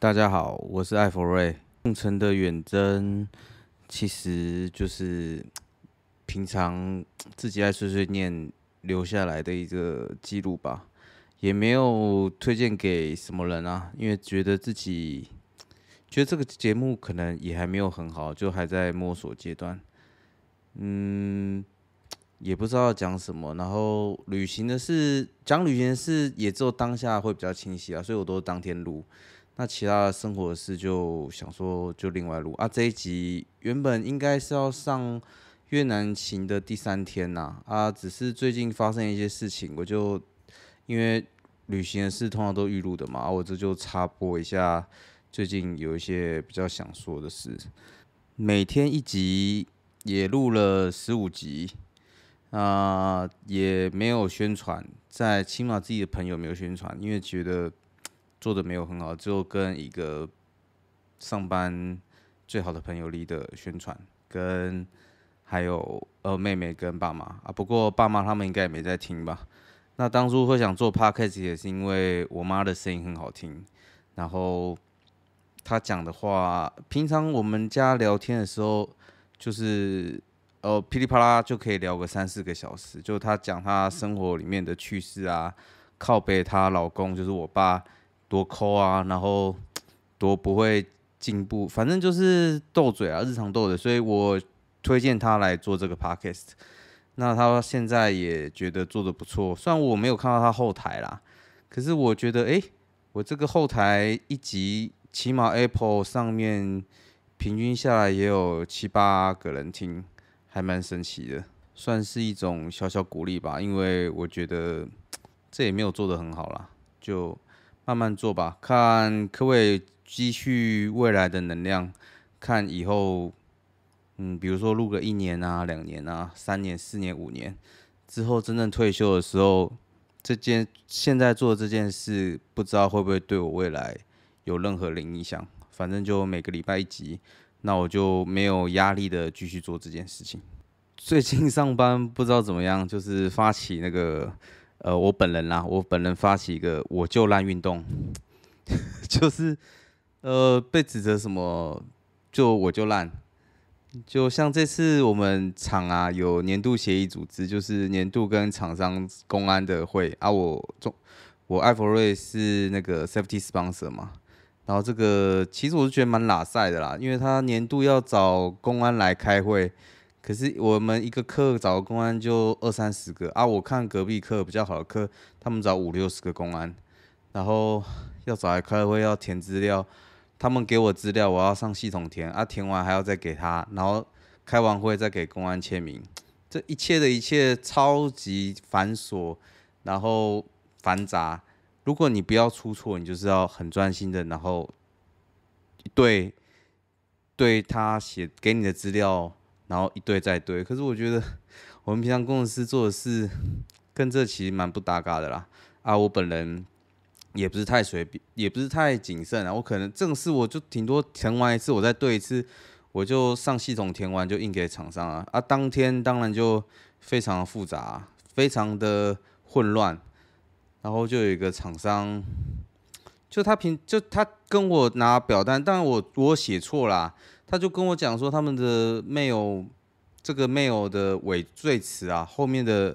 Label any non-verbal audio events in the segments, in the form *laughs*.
大家好，我是艾佛瑞。共晨的远征其实就是平常自己爱碎碎念留下来的一个记录吧，也没有推荐给什么人啊，因为觉得自己觉得这个节目可能也还没有很好，就还在摸索阶段。嗯，也不知道讲什么。然后旅行的事，讲旅行的事，也只有当下会比较清晰啊，所以我都是当天录。那其他的生活事就想说就另外录啊，这一集原本应该是要上越南行的第三天呐，啊，只是最近发生一些事情，我就因为旅行的事通常都预录的嘛，啊，我这就插播一下，最近有一些比较想说的事。每天一集也录了十五集，啊，也没有宣传，在起码自己的朋友没有宣传，因为觉得。做的没有很好，只有跟一个上班最好的朋友里的宣传，跟还有呃妹妹跟爸妈啊。不过爸妈他们应该也没在听吧。那当初会想做 podcast 也是因为我妈的声音很好听，然后她讲的话，平常我们家聊天的时候就是呃噼里啪啦就可以聊个三四个小时，就她讲她生活里面的趣事啊，靠背她老公就是我爸。多抠啊，然后多不会进步，反正就是斗嘴啊，日常斗的。所以我推荐他来做这个 podcast。那他现在也觉得做的不错，虽然我没有看到他后台啦，可是我觉得，哎，我这个后台一集起码 Apple 上面平均下来也有七八个人听，还蛮神奇的，算是一种小小鼓励吧。因为我觉得这也没有做的很好啦，就。慢慢做吧，看可不可以积蓄未来的能量。看以后，嗯，比如说录个一年啊、两年啊、三年、四年、五年之后，真正退休的时候，这件现在做这件事，不知道会不会对我未来有任何零影响。反正就每个礼拜一集，那我就没有压力的继续做这件事情。最近上班不知道怎么样，就是发起那个。呃，我本人啦，我本人发起一个我就烂运动，*laughs* 就是呃被指责什么就我就烂，就像这次我们厂啊有年度协议组织，就是年度跟厂商公安的会啊，我中我艾弗瑞是那个 safety sponsor 嘛，然后这个其实我是觉得蛮拉塞的啦，因为他年度要找公安来开会。可是我们一个科找公安就二三十个啊！我看隔壁科比较好的科，他们找五六十个公安，然后要找来开会要填资料，他们给我资料，我要上系统填啊，填完还要再给他，然后开完会再给公安签名，这一切的一切超级繁琐，然后繁杂。如果你不要出错，你就是要很专心的，然后对对他写给你的资料。然后一堆再堆，可是我觉得我们平常工程师做的事跟这其实蛮不搭嘎的啦。啊，我本人也不是太随便，也不是太谨慎啊。我可能正事我就挺多填完一次，我再对一次，我就上系统填完就印给厂商啊。啊，当天当然就非常复杂，非常的混乱，然后就有一个厂商，就他平就他跟我拿表单，但我我写错了。他就跟我讲说，他们的 mail 这个 mail 的尾缀词啊，后面的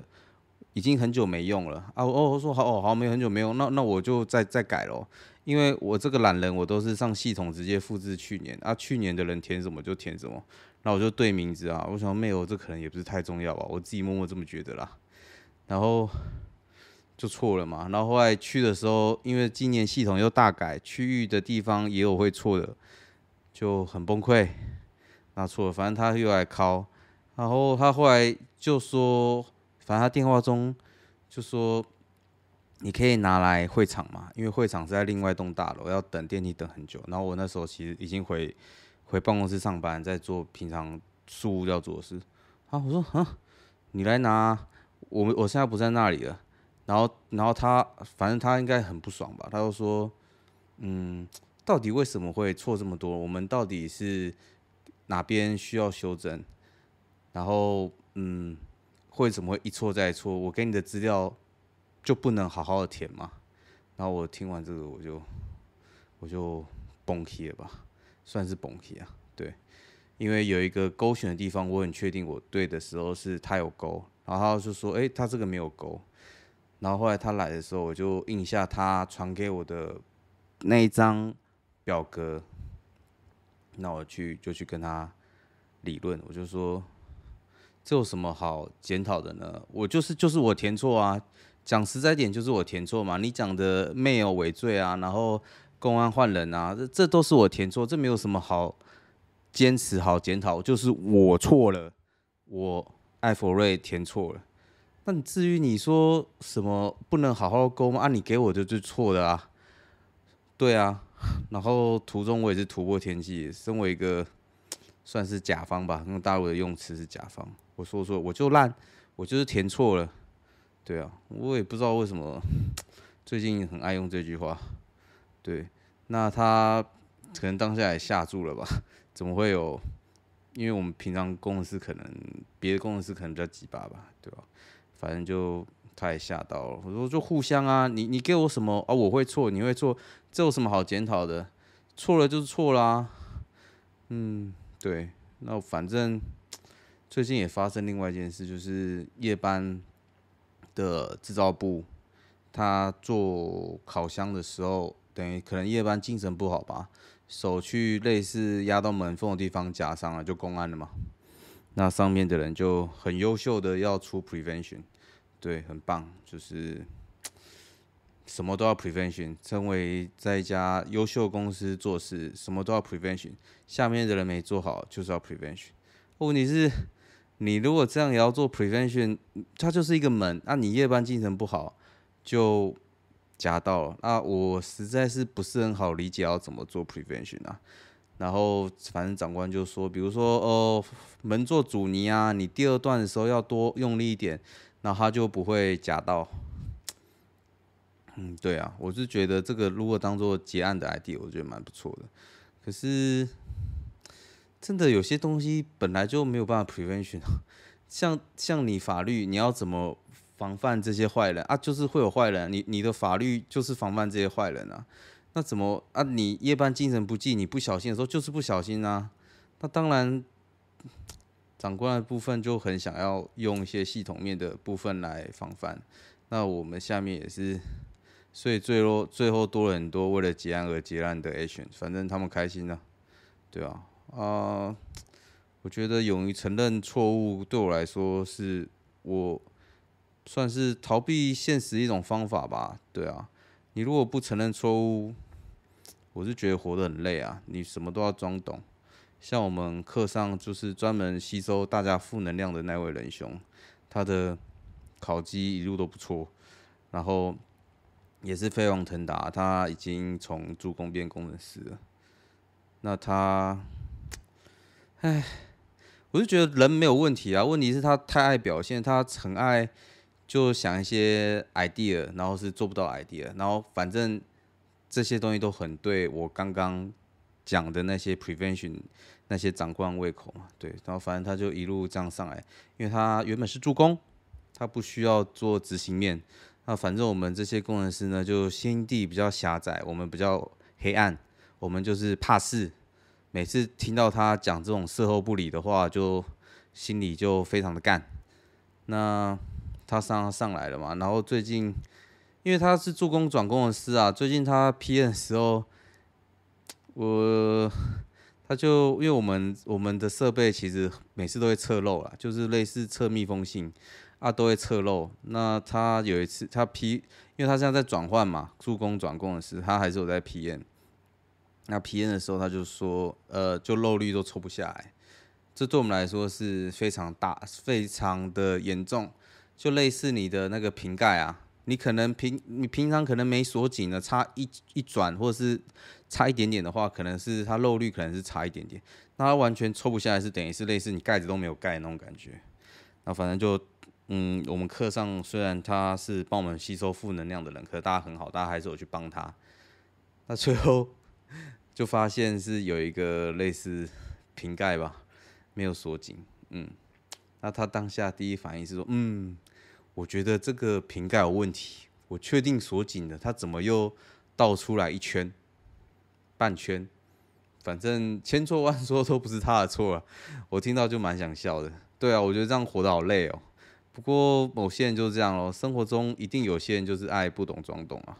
已经很久没用了啊。哦，我说好，哦，好没有很久没用，那那我就再再改咯。因为我这个懒人，我都是上系统直接复制去年啊，去年的人填什么就填什么。那我就对名字啊，我想 mail 这可能也不是太重要吧，我自己默默这么觉得啦。然后就错了嘛。然后后来去的时候，因为今年系统又大改，区域的地方也有会错的。就很崩溃，拿错了，反正他又来敲，然后他后来就说，反正他电话中就说，你可以拿来会场嘛，因为会场是在另外一栋大楼，要等电梯等很久。然后我那时候其实已经回回办公室上班，在做平常事务要做的事。啊，我说，哼，你来拿，我我现在不在那里了。然后，然后他，反正他应该很不爽吧，他就说，嗯。到底为什么会错这么多？我们到底是哪边需要修正？然后，嗯，会怎么会一错再错？我给你的资料就不能好好的填吗？然后我听完这个，我就我就崩气了吧，算是崩气啊，对，因为有一个勾选的地方，我很确定我对的时候是他有勾，然后他就说，哎，他这个没有勾。然后后来他来的时候，我就印下他传给我的那一张。表哥，那我去就去跟他理论，我就说这有什么好检讨的呢？我就是就是我填错啊！讲实在点，就是我填错嘛。你讲的没有违罪啊，然后公安换人啊，这这都是我填错，这没有什么好坚持、好检讨，就是我错了，我艾佛瑞填错了。但至于你说什么不能好好沟吗？啊，你给我的就是错的啊，对啊。然后途中我也是突破天际。身为一个算是甲方吧，用大陆的用词是甲方。我说说，我就烂，我就是填错了。对啊，我也不知道为什么最近很爱用这句话。对，那他可能当下也吓住了吧？怎么会有？因为我们平常公司可能别的公司可能比较鸡巴吧，对吧？反正就他也吓到了。我说就互相啊，你你给我什么啊？我会错，你会错。这有什么好检讨的？错了就是错啦。嗯，对。那反正最近也发生另外一件事，就是夜班的制造部，他做烤箱的时候，等于可能夜班精神不好吧，手去类似压到门缝的地方夹伤了，就公安了嘛。那上面的人就很优秀的要出 prevention，对，很棒，就是。什么都要 prevention，成为在一家优秀公司做事，什么都要 prevention。下面的人没做好，就是要 prevention。问题是，你如果这样也要做 prevention，它就是一个门，那你夜班精神不好就夹到了。那我实在是不是很好理解要怎么做 prevention 啊。然后反正长官就说，比如说哦，门做阻尼啊，你第二段的时候要多用力一点，那它就不会夹到。嗯，对啊，我是觉得这个如果当做结案的 ID，e a 我觉得蛮不错的。可是，真的有些东西本来就没有办法 prevention，像像你法律，你要怎么防范这些坏人啊？就是会有坏人，你你的法律就是防范这些坏人啊。那怎么啊？你夜班精神不济，你不小心的时候就是不小心啊。那当然，长官的部分就很想要用一些系统面的部分来防范。那我们下面也是。所以最后最后多了很多为了结案而结案的 action，反正他们开心了，对啊，啊，我觉得勇于承认错误对我来说是我算是逃避现实一种方法吧，对啊，你如果不承认错误，我是觉得活得很累啊，你什么都要装懂，像我们课上就是专门吸收大家负能量的那位仁兄，他的考级一路都不错，然后。也是飞黄腾达，他已经从助攻变工程师了。那他，唉，我就觉得人没有问题啊，问题是，他太爱表现，他很爱就想一些 idea，然后是做不到 idea，然后反正这些东西都很对我刚刚讲的那些 prevention，那些长官胃口嘛，对，然后反正他就一路这样上来，因为他原本是助攻，他不需要做执行面。那反正我们这些工程师呢，就心地比较狭窄，我们比较黑暗，我们就是怕事。每次听到他讲这种事后不理的话，就心里就非常的干。那他上上来了嘛，然后最近因为他是助攻转工程师啊，最近他批的时候，我他就因为我们我们的设备其实每次都会测漏了，就是类似测密封性。他都会侧漏。那他有一次，他批，因为他现在在转换嘛，助攻转攻的时候，他还是有在批验。那批验的时候，他就说，呃，就漏率都抽不下来。这对我们来说是非常大、非常的严重。就类似你的那个瓶盖啊，你可能平，你平常可能没锁紧的，差一、一转或者是差一点点的话，可能是它漏率可能是差一点点。那它完全抽不下来，是等于是类似你盖子都没有盖那种感觉。那反正就。嗯，我们课上虽然他是帮我们吸收负能量的人，可大家很好，大家还是有去帮他。那最后就发现是有一个类似瓶盖吧，没有锁紧。嗯，那他当下第一反应是说：“嗯，我觉得这个瓶盖有问题，我确定锁紧的，他怎么又倒出来一圈半圈？反正千错万错都不是他的错啊。”我听到就蛮想笑的。对啊，我觉得这样活得好累哦。不过某些人就是这样咯，生活中一定有些人就是爱不懂装懂啊，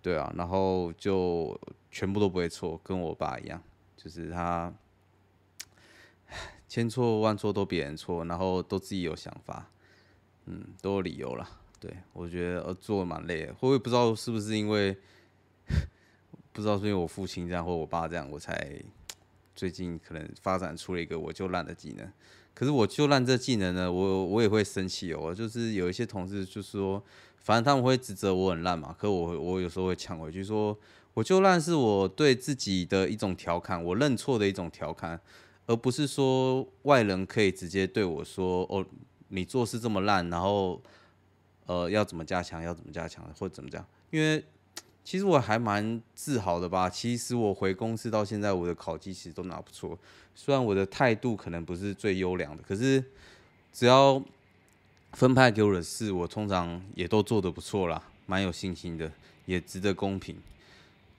对啊，然后就全部都不会错，跟我爸一样，就是他千错万错都别人错，然后都自己有想法，嗯，都有理由了。对我觉得呃做蛮累，的，会不会不知道是不是因为不知道是因为我父亲这样或我爸这样，我才最近可能发展出了一个我就懒的技能。可是我就烂这技能呢，我我也会生气。哦。就是有一些同事，就是说，反正他们会指责我很烂嘛。可我我有时候会抢回去说，我就烂是我对自己的一种调侃，我认错的一种调侃，而不是说外人可以直接对我说，哦，你做事这么烂，然后呃要怎么加强，要怎么加强，或怎么讲，因为。其实我还蛮自豪的吧。其实我回公司到现在，我的考绩其实都拿不错。虽然我的态度可能不是最优良的，可是只要分派给我的事，我通常也都做得不错啦，蛮有信心的，也值得公平。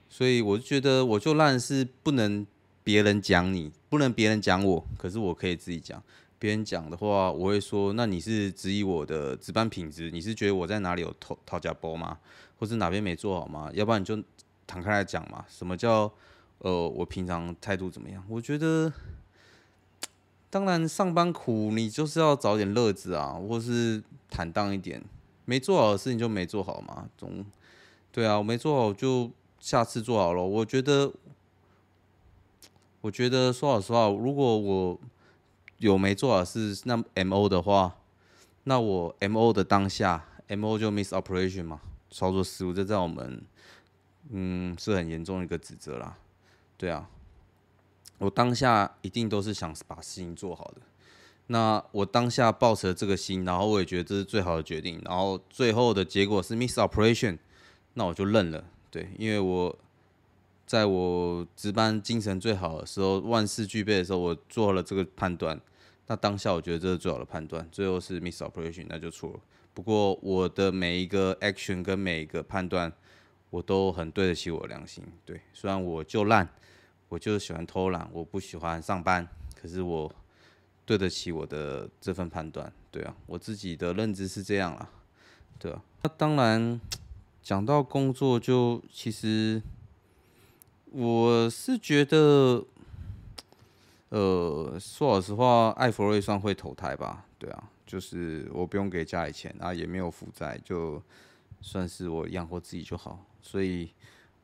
所以我就觉得，我就烂事不能别人讲你，不能别人讲我，可是我可以自己讲。别人讲的话，我会说，那你是质疑我的值班品质？你是觉得我在哪里有偷讨假波吗？不是哪边没做好吗？要不然你就坦开来讲嘛。什么叫呃，我平常态度怎么样？我觉得，当然上班苦，你就是要找点乐子啊，或是坦荡一点。没做好的事情就没做好嘛，总对啊。我没做好就下次做好了。我觉得，我觉得说老实话，如果我有没做好事，那 M O 的话，那我 M O 的当下 M O 就 misoperation 嘛。操作失误，这在我们，嗯，是很严重的一个指责啦。对啊，我当下一定都是想把事情做好的。那我当下抱持了这个心，然后我也觉得这是最好的决定。然后最后的结果是 misoperation，s 那我就认了。对，因为我在我值班精神最好的时候，万事俱备的时候，我做了这个判断。那当下我觉得这是最好的判断，最后是 misoperation，s 那就错了。不过我的每一个 action 跟每一个判断，我都很对得起我良心。对，虽然我就烂，我就喜欢偷懒，我不喜欢上班，可是我对得起我的这份判断。对啊，我自己的认知是这样啦，对啊，那当然讲到工作，就其实我是觉得，呃，说老实话，艾弗瑞算会投胎吧。对啊。就是我不用给家里钱啊，也没有负债，就算是我养活自己就好。所以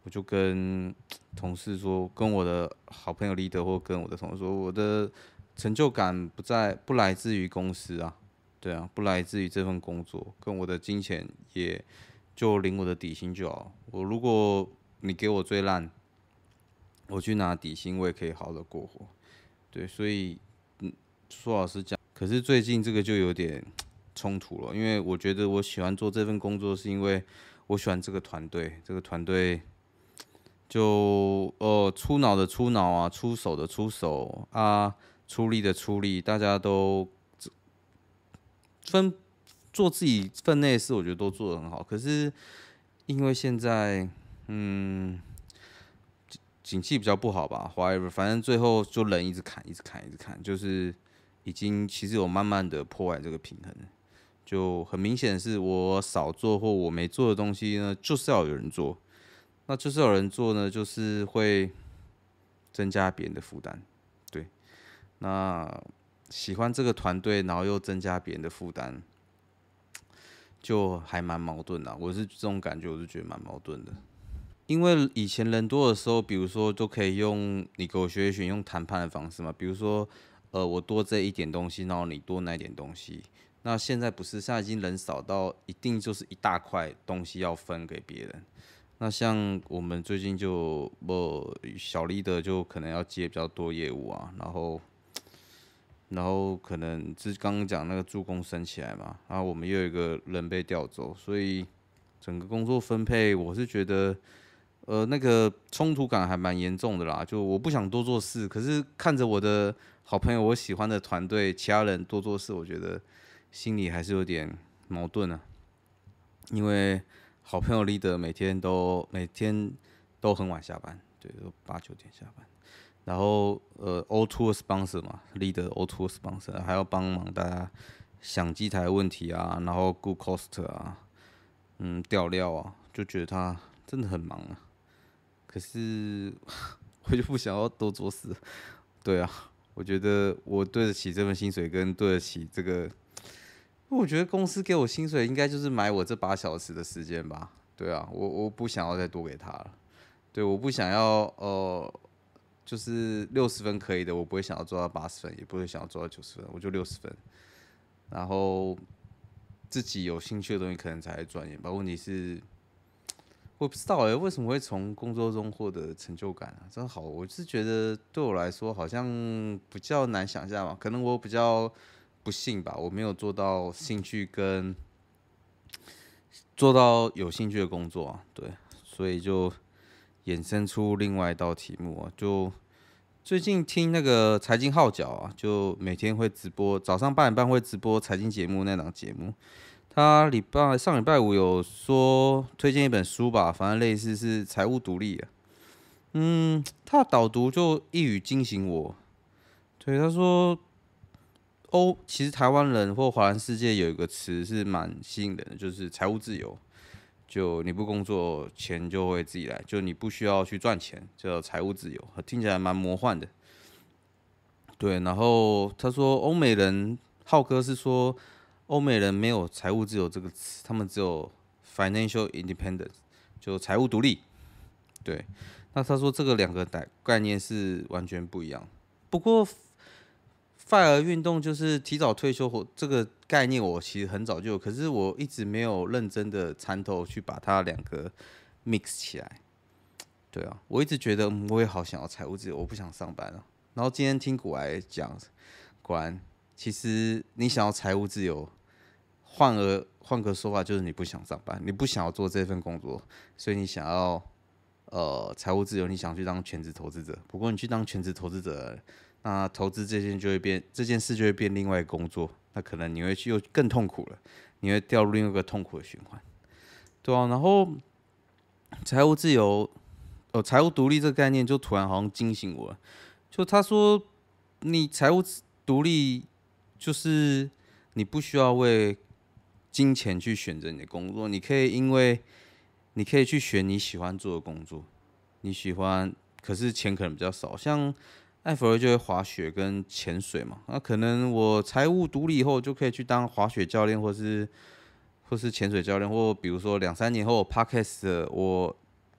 我就跟同事说，跟我的好朋友李德，或跟我的同事说，我的成就感不在不来自于公司啊，对啊，不来自于这份工作，跟我的金钱也就领我的底薪就好。我如果你给我最烂，我去拿底薪，我也可以好好的过活。对，所以嗯，苏老师讲。可是最近这个就有点冲突了，因为我觉得我喜欢做这份工作，是因为我喜欢这个团队。这个团队就呃出脑的出脑啊，出手的出手啊，出力的出力，大家都分做自己分内事，我觉得都做得很好。可是因为现在嗯，景气比较不好吧，whatever，反正最后就人一直砍，一直砍，一直砍，就是。已经其实有慢慢的破坏这个平衡，就很明显是我少做或我没做的东西呢，就是要有人做，那就是有人做呢，就是会增加别人的负担，对，那喜欢这个团队，然后又增加别人的负担，就还蛮矛盾的。我是这种感觉，我是觉得蛮矛盾的，因为以前人多的时候，比如说都可以用你给我学一学用谈判的方式嘛，比如说。呃，我多这一点东西，然后你多那一点东西。那现在不是，现在已经人少到一定，就是一大块东西要分给别人。那像我们最近就，小丽的就可能要接比较多业务啊，然后，然后可能是刚刚讲那个助攻升起来嘛，然后我们又有一个人被调走，所以整个工作分配，我是觉得。呃，那个冲突感还蛮严重的啦。就我不想多做事，可是看着我的好朋友、我喜欢的团队其他人多做事，我觉得心里还是有点矛盾啊。因为好朋友 leader 每天都每天都很晚下班，对，都八九点下班。然后呃 o two sponsor 嘛，l e a d e r o two sponsor 还要帮忙大家想机台问题啊，然后顾 cost 啊，嗯，调料啊，就觉得他真的很忙啊。可是我就不想要多做事，对啊，我觉得我对得起这份薪水，跟对得起这个，我觉得公司给我薪水应该就是买我这八小时的时间吧，对啊，我我不想要再多给他了，对，我不想要，哦，就是六十分可以的，我不会想要做到八十分，也不会想要做到九十分，我就六十分，然后自己有兴趣的东西可能才会钻研，吧，问题是。我不知道哎，为什么会从工作中获得成就感啊？真好，我是觉得对我来说好像比较难想象嘛，可能我比较不幸吧，我没有做到兴趣跟做到有兴趣的工作，啊，对，所以就衍生出另外一道题目啊，就最近听那个财经号角啊，就每天会直播，早上八点半会直播财经节目那档节目。他礼拜上礼拜五有说推荐一本书吧，反正类似是财务独立嗯，他导读就一语惊醒我。对，他说欧，其实台湾人或华人世界有一个词是蛮吸引人的，就是财务自由。就你不工作，钱就会自己来，就你不需要去赚钱，叫财务自由，听起来蛮魔幻的。对，然后他说欧美人，浩哥是说。欧美人没有“财务自由”这个词，他们只有 “financial independence”，就财务独立。对，那他说这个两个代概念是完全不一样。不过，FIRE 运动就是提早退休活这个概念，我其实很早就有，可是我一直没有认真的参透去把它两个 mix 起来。对啊，我一直觉得我也好想要财务自由，我不想上班了。然后今天听古来讲，果然，其实你想要财务自由。换个换个说法，就是你不想上班，你不想要做这份工作，所以你想要呃财务自由，你想去当全职投资者。不过你去当全职投资者，那投资这件就会变这件事就会变另外工作，那可能你会去又更痛苦了，你会掉入另一个痛苦的循环，对啊，然后财务自由呃财务独立这个概念就突然好像惊醒我，就他说你财务独立就是你不需要为金钱去选择你的工作，你可以因为你可以去选你喜欢做的工作，你喜欢，可是钱可能比较少。像艾弗尔就会滑雪跟潜水嘛，那可能我财务独立以后就可以去当滑雪教练，或是或是潜水教练，或比如说两三年后，podcast 我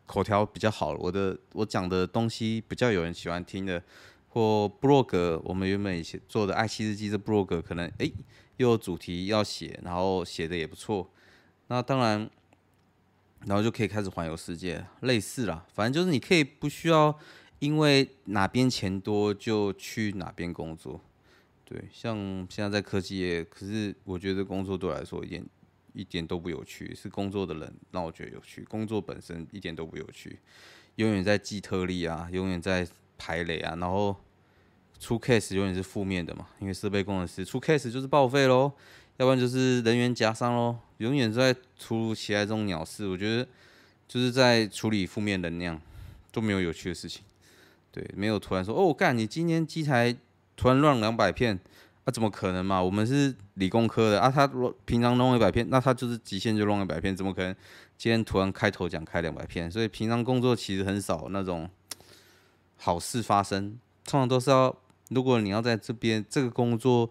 口条比较好，我的我讲的东西比较有人喜欢听的，或 blog 我们原本以前做的爱惜日记这 blog 可能哎。有主题要写，然后写的也不错，那当然，然后就可以开始环游世界，类似啦。反正就是你可以不需要因为哪边钱多就去哪边工作。对，像现在在科技业，可是我觉得工作对我来说一点一点都不有趣，是工作的人让我觉得有趣，工作本身一点都不有趣，永远在记特例啊，永远在排雷啊，然后。出 case 永远是负面的嘛，因为设备工程师出 case 就是报废喽，要不然就是人员夹伤喽，永远在突如其来这种鸟事，我觉得就是在处理负面能量，都没有有趣的事情，对，没有突然说哦，我干你今天机台突然乱两百片，啊怎么可能嘛，我们是理工科的啊，他平常弄一百片，那他就是极限就弄一百片，怎么可能今天突然开头讲开两百片，所以平常工作其实很少那种好事发生，通常都是要。如果你要在这边这个工作，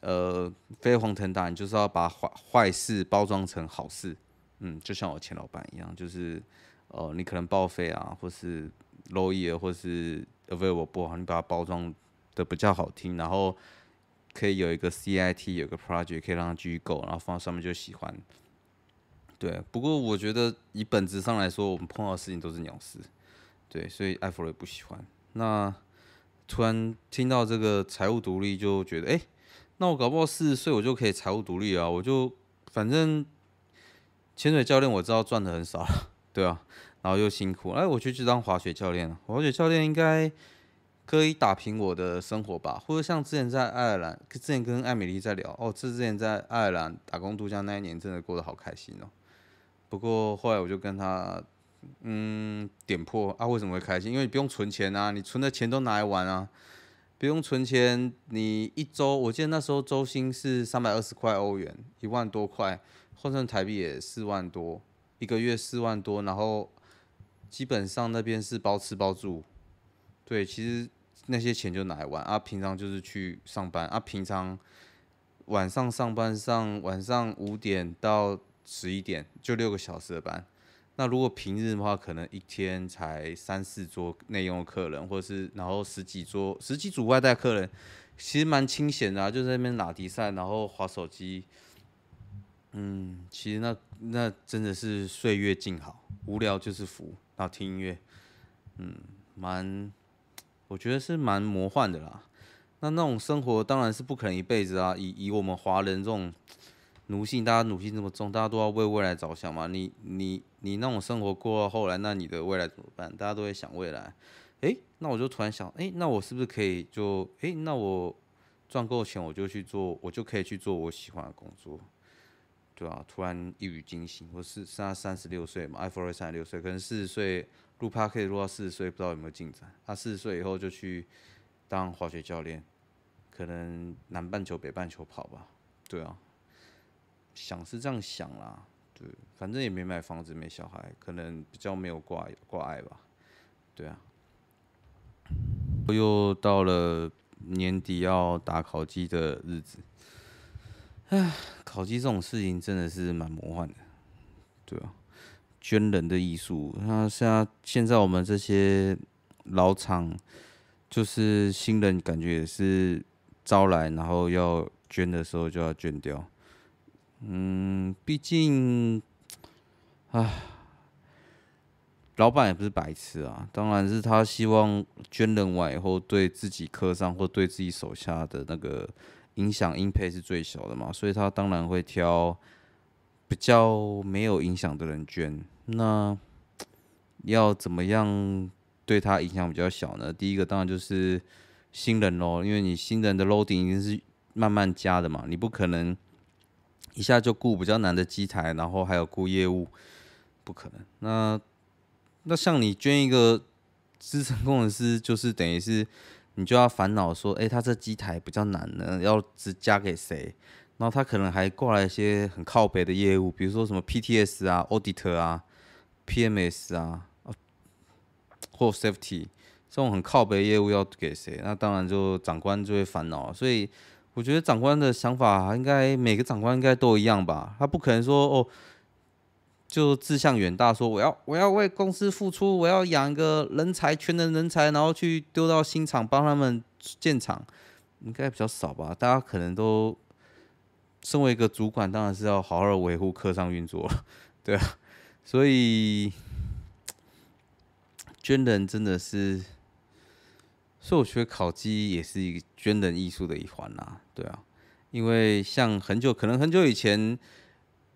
呃，飞黄腾达，你就是要把坏坏事包装成好事，嗯，就像我前老板一样，就是，哦，你可能报废啊，或是漏液，或是 a v a i e w 我不好，你把它包装的比较好听，然后可以有一个 CIT，有个 project 可以让它继续 go，然后放上面就喜欢。对，不过我觉得以本质上来说，我们碰到的事情都是鸟事，对，所以艾弗瑞不喜欢那。突然听到这个财务独立就觉得，哎，那我搞不好四十岁我就可以财务独立啊！我就反正潜水教练我知道赚的很少，*laughs* 对啊，然后又辛苦，哎，我就去当滑雪教练了。滑雪教练应该可以打平我的生活吧？或者像之前在爱尔兰，之前跟艾米丽在聊，哦，这之前在爱尔兰打工度假那一年真的过得好开心哦。不过后来我就跟她。嗯，点破啊，为什么会开心？因为你不用存钱啊，你存的钱都拿来玩啊，不用存钱。你一周，我记得那时候周薪是三百二十块欧元，一万多块，换算台币也四万多，一个月四万多。然后基本上那边是包吃包住，对，其实那些钱就拿来玩啊，平常就是去上班啊，平常晚上上班上晚上五点到十一点，就六个小时的班。那如果平日的话，可能一天才三四桌内用客人，或者是然后十几桌十几组外带客人，其实蛮清闲的，啊，就在那边拿迪赛，然后划手机。嗯，其实那那真的是岁月静好，无聊就是福，然后听音乐，嗯，蛮，我觉得是蛮魔幻的啦。那那种生活当然是不可能一辈子啊，以以我们华人这种奴性，大家奴性这么重，大家都要为未来着想嘛，你你。你那种生活过后来，那你的未来怎么办？大家都会想未来。诶，那我就突然想，诶，那我是不是可以就，诶，那我赚够钱我就去做，我就可以去做我喜欢的工作，对啊，突然一语惊醒。我是现在三十六岁嘛，iPhone 三十六岁，可能四十岁录 park 可以到四十岁，不知道有没有进展。他四十岁以后就去当滑雪教练，可能南半球北半球跑吧，对啊。想是这样想啦。对，反正也没买房子，没小孩，可能比较没有挂挂碍吧。对啊，又到了年底要打烤鸡的日子，唉，烤鸡这种事情真的是蛮魔幻的，对啊，捐人的艺术。那像现在我们这些老厂，就是新人感觉也是招来，然后要捐的时候就要捐掉。嗯，毕竟啊，老板也不是白痴啊。当然是他希望捐人完以后，对自己科上或对自己手下的那个影响应配是最小的嘛。所以他当然会挑比较没有影响的人捐。那 *tsk* 要怎么样对他影响比较小呢？第一个当然就是新人喽，因为你新人的 loading 已经是慢慢加的嘛，你不可能。一下就雇比较难的机台，然后还有雇业务，不可能。那那像你捐一个资深工程师，就是等于是你就要烦恼说，哎，他这机台比较难呢，要只加给谁？然后他可能还挂了一些很靠北的业务，比如说什么 PTS 啊、Audit 啊、PMS 啊、或 Safety 这种很靠北的业务要给谁？那当然就长官就会烦恼，所以。我觉得长官的想法应该每个长官应该都一样吧？他不可能说哦，就志向远大，说我要我要为公司付出，我要养一个人才，全能人才，然后去丢到新厂帮他们建厂，应该比较少吧？大家可能都身为一个主管，当然是要好好维护科上运作了，对啊，所以 *tsk* 捐人真的是。所以我觉得烤鸡也是一个捐人艺术的一环呐，对啊，因为像很久，可能很久以前，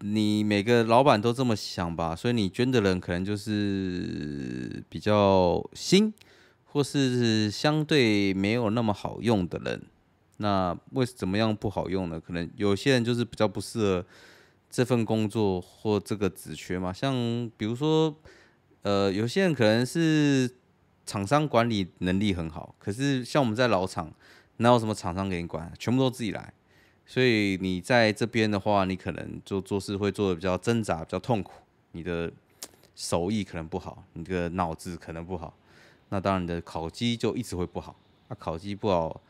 你每个老板都这么想吧，所以你捐的人可能就是比较新，或是相对没有那么好用的人。那为怎么样不好用呢？可能有些人就是比较不适合这份工作或这个职缺嘛，像比如说，呃，有些人可能是。厂商管理能力很好，可是像我们在老厂，哪有什么厂商给你管？全部都自己来。所以你在这边的话，你可能做做事会做的比较挣扎，比较痛苦。你的手艺可能不好，你的脑子可能不好，那当然你的烤鸡就一直会不好。啊，烤鸡不好。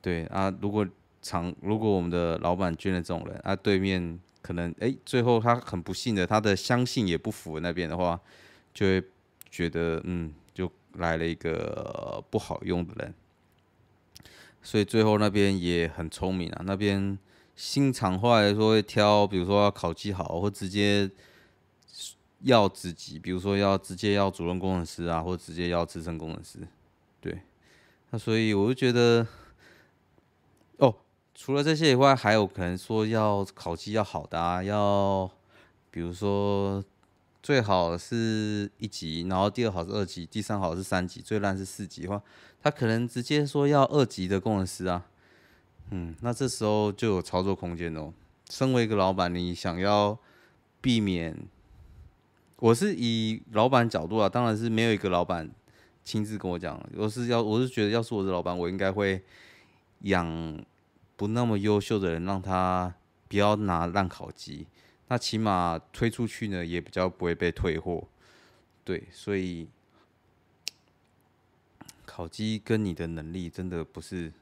对啊，如果厂如果我们的老板捐了这种人，啊，对面可能哎，最后他很不幸的，他的相信也不符那边的话，就会。觉得嗯，就来了一个不好用的人，所以最后那边也很聪明啊。那边新厂肠来说会挑，比如说要考绩好，或直接要自己，比如说要直接要主任工程师啊，或直接要资深工程师。对，那所以我就觉得，哦，除了这些以外，还有可能说要考绩要好的，啊，要比如说。最好是一级，然后第二好是二级，第三好是三级，最烂是四级的话，他可能直接说要二级的工程师啊。嗯，那这时候就有操作空间咯。身为一个老板，你想要避免，我是以老板角度啊，当然是没有一个老板亲自跟我讲。我是要，我是觉得，要是我是老板，我应该会养不那么优秀的人，让他不要拿烂考级。那起码推出去呢，也比较不会被退货，对，所以烤鸡跟你的能力真的不是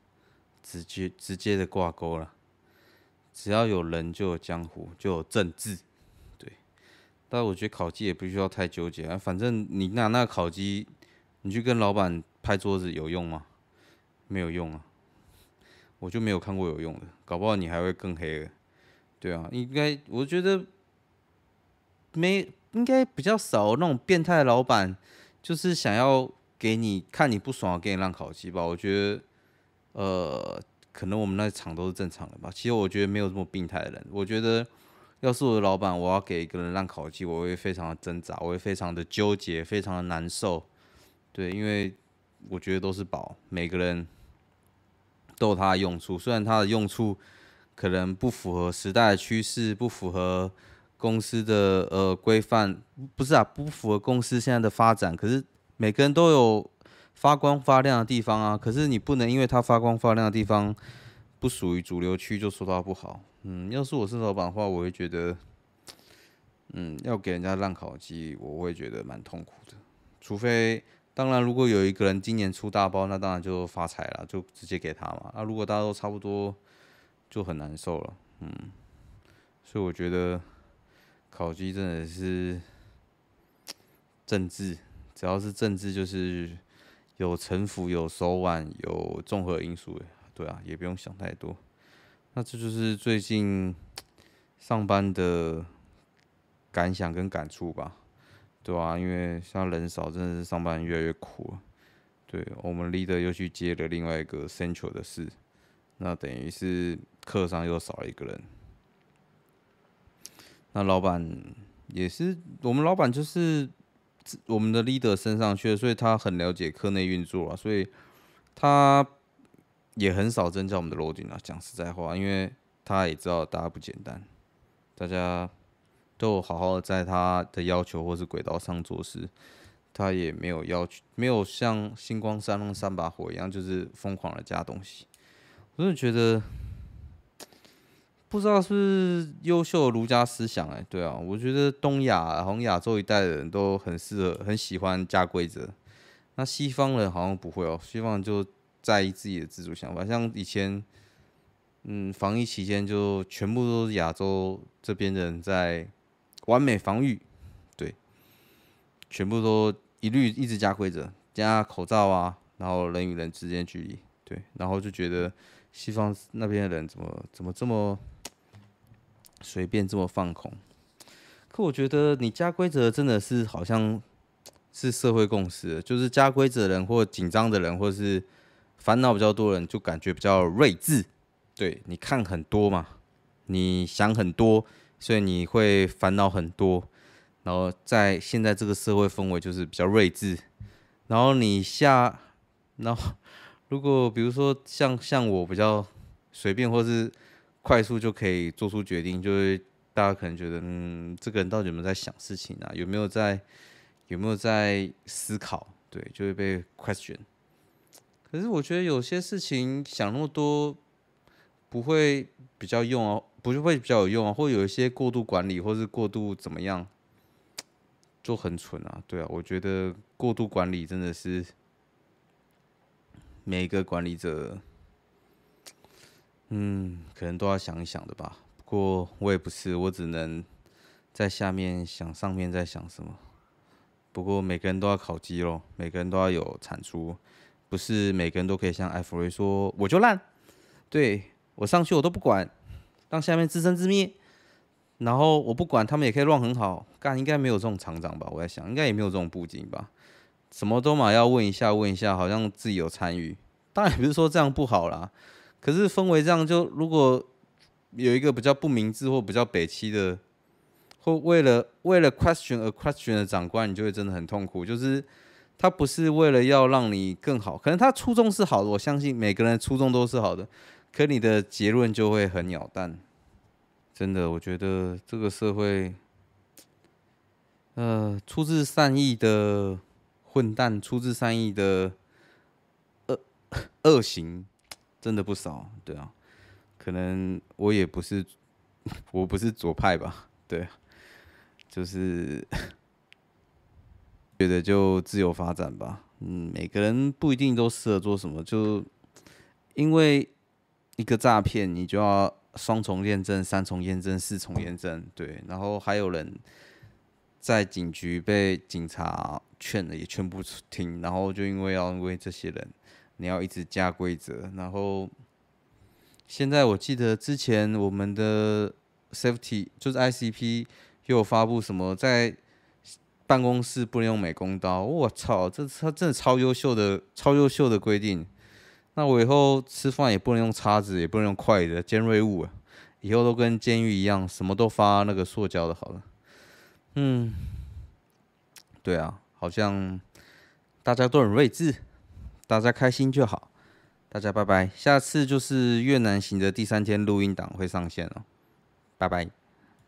直接直接的挂钩了。只要有人就有江湖，就有政治，对。但我觉得烤鸡也不需要太纠结，啊。反正你拿那个烤鸡，你去跟老板拍桌子有用吗？没有用啊，我就没有看过有用的，搞不好你还会更黑。对啊，应该我觉得没应该比较少那种变态老板，就是想要给你看你不爽，给你让烤鸡吧。我觉得呃，可能我们那厂都是正常的吧。其实我觉得没有这么病态的人。我觉得要是我的老板，我要给一个人让烤鸡，我会非常的挣扎，我会非常的纠结，非常的难受。对，因为我觉得都是宝，每个人都有他的用处，虽然他的用处。可能不符合时代的趋势，不符合公司的呃规范，不是啊，不符合公司现在的发展。可是每个人都有发光发亮的地方啊。可是你不能因为他发光发亮的地方不属于主流区，就说他不好。嗯，要是我是老板的话，我会觉得，嗯，要给人家烂烤鸡，我会觉得蛮痛苦的。除非，当然，如果有一个人今年出大包，那当然就发财了，就直接给他嘛。那如果大家都差不多。就很难受了，嗯，所以我觉得，考级真的是政治，只要是政治，就是有城府、有手腕、有综合因素，对啊，也不用想太多。那这就是最近上班的感想跟感触吧，对啊，因为现在人少，真的是上班越来越苦了。对我们 leader 又去接了另外一个 central 的事，那等于是。课上又少了一个人，那老板也是我们老板，就是我们的 leader 升上去了，所以他很了解课内运作啊，所以他也很少增加我们的 loading 啊。讲实在话，因为他也知道大家不简单，大家都好好的在他的要求或是轨道上做事，他也没有要求，没有像星光三那三把火一样，就是疯狂的加东西。我真的觉得。不知道是不是优秀的儒家思想哎，对啊，我觉得东亚好像亚洲一代的人都很适合、很喜欢加规则。那西方人好像不会哦，西方人就在意自己的自主想法。像以前，嗯，防疫期间就全部都是亚洲这边人在完美防御，对，全部都一律一直加规则，加口罩啊，然后人与人之间距离，对，然后就觉得西方那边的人怎么怎么这么。随便这么放空，可我觉得你加规则真的是好像 *tsk* 是社会共识，就是加规则的人或紧张的人或是烦恼比较多人就感觉比较睿智，对你看很多嘛，你想很多，所以你会烦恼很多，然后在现在这个社会氛围就是比较睿智，然后你下，然后如果比如说像像我比较随便或是。快速就可以做出决定，就会大家可能觉得，嗯，这个人到底有没有在想事情啊？有没有在有没有在思考？对，就会被 question。可是我觉得有些事情想那么多，不会比较用啊，不就会比较有用啊？或有一些过度管理，或是过度怎么样，就很蠢啊！对啊，我觉得过度管理真的是每一个管理者。嗯，可能都要想一想的吧。不过我也不是，我只能在下面想上面在想什么。不过每个人都要考绩咯，每个人都要有产出，不是每个人都可以像艾弗瑞说我就烂，对我上去我都不管，让下面自生自灭。然后我不管他们也可以乱很好干，应该没有这种厂长吧？我在想，应该也没有这种布景吧？什么都嘛要问一下问一下，好像自己有参与。当然不是说这样不好啦。可是分为这样，就如果有一个比较不明智或比较北欺的，或为了为了 question 而 question 的长官，你就会真的很痛苦。就是他不是为了要让你更好，可能他初衷是好的，我相信每个人初衷都是好的，可你的结论就会很鸟蛋。真的，我觉得这个社会，呃，出自善意的混蛋，出自善意的恶恶行。真的不少，对啊，可能我也不是，我不是左派吧，对，就是 *laughs* 觉得就自由发展吧，嗯，每个人不一定都适合做什么，就因为一个诈骗，你就要双重验证、三重验证、四重验证，对，然后还有人在警局被警察劝了，也劝不听，然后就因为要为这些人。你要一直加规则，然后现在我记得之前我们的 safety 就是 I C P 又有发布什么在办公室不能用美工刀，我操，这他真的超优秀的超优秀的规定。那我以后吃饭也不能用叉子，也不能用筷子，尖锐物啊，以后都跟监狱一样，什么都发那个塑胶的，好了。嗯，对啊，好像大家都很睿智。大家开心就好，大家拜拜。下次就是越南行的第三天录音档会上线哦，拜拜。